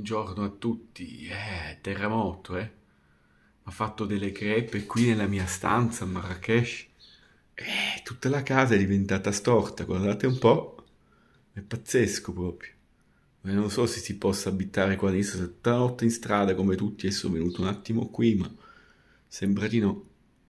buongiorno a tutti. Eh, terremoto, eh. Ha fatto delle crepe qui nella mia stanza a Marrakesh. Eh, tutta la casa è diventata storta, guardate un po'. È pazzesco proprio. Ma eh, non so se si possa abitare qua adesso, tutta la notte in strada come tutti, adesso sono venuto un attimo qui, ma sembra di no.